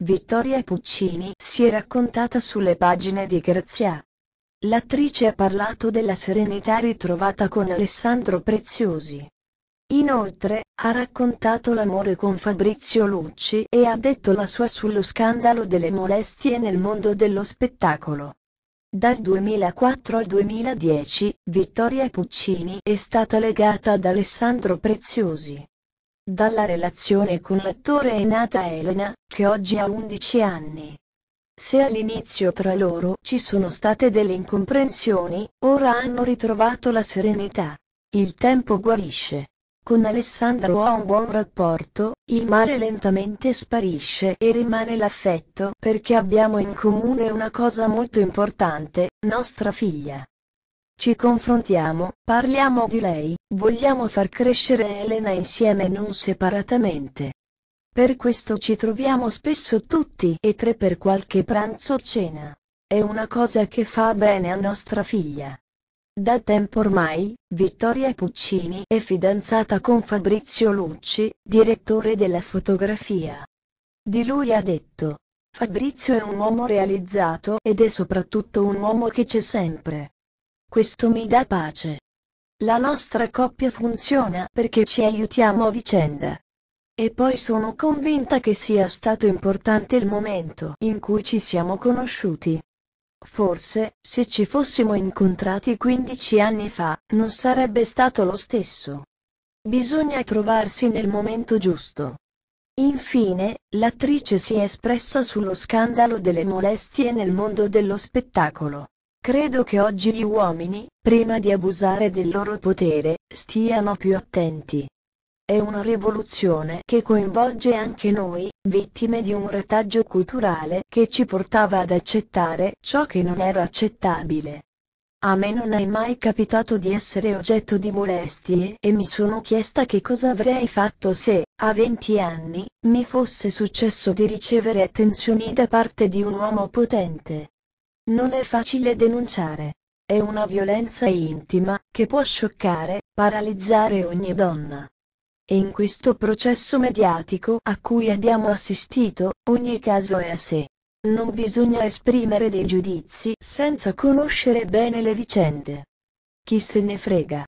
Vittoria Puccini si è raccontata sulle pagine di Grazia. L'attrice ha parlato della serenità ritrovata con Alessandro Preziosi. Inoltre, ha raccontato l'amore con Fabrizio Lucci e ha detto la sua sullo scandalo delle molestie nel mondo dello spettacolo. Dal 2004 al 2010, Vittoria Puccini è stata legata ad Alessandro Preziosi. Dalla relazione con l'attore è nata Elena, che oggi ha 11 anni. Se all'inizio tra loro ci sono state delle incomprensioni, ora hanno ritrovato la serenità. Il tempo guarisce. Con Alessandro ha un buon rapporto, il male lentamente sparisce e rimane l'affetto perché abbiamo in comune una cosa molto importante, nostra figlia. Ci confrontiamo, parliamo di lei, vogliamo far crescere Elena insieme e non separatamente. Per questo ci troviamo spesso tutti e tre per qualche pranzo o cena. È una cosa che fa bene a nostra figlia. Da tempo ormai, Vittoria Puccini è fidanzata con Fabrizio Lucci, direttore della fotografia. Di lui ha detto, Fabrizio è un uomo realizzato ed è soprattutto un uomo che c'è sempre. Questo mi dà pace. La nostra coppia funziona perché ci aiutiamo a vicenda. E poi sono convinta che sia stato importante il momento in cui ci siamo conosciuti. Forse, se ci fossimo incontrati 15 anni fa, non sarebbe stato lo stesso. Bisogna trovarsi nel momento giusto. Infine, l'attrice si è espressa sullo scandalo delle molestie nel mondo dello spettacolo. Credo che oggi gli uomini, prima di abusare del loro potere, stiano più attenti. È una rivoluzione che coinvolge anche noi, vittime di un retaggio culturale che ci portava ad accettare ciò che non era accettabile. A me non è mai capitato di essere oggetto di molestie e mi sono chiesta che cosa avrei fatto se, a 20 anni, mi fosse successo di ricevere attenzioni da parte di un uomo potente. Non è facile denunciare. È una violenza intima, che può scioccare, paralizzare ogni donna. E in questo processo mediatico a cui abbiamo assistito, ogni caso è a sé. Non bisogna esprimere dei giudizi senza conoscere bene le vicende. Chi se ne frega.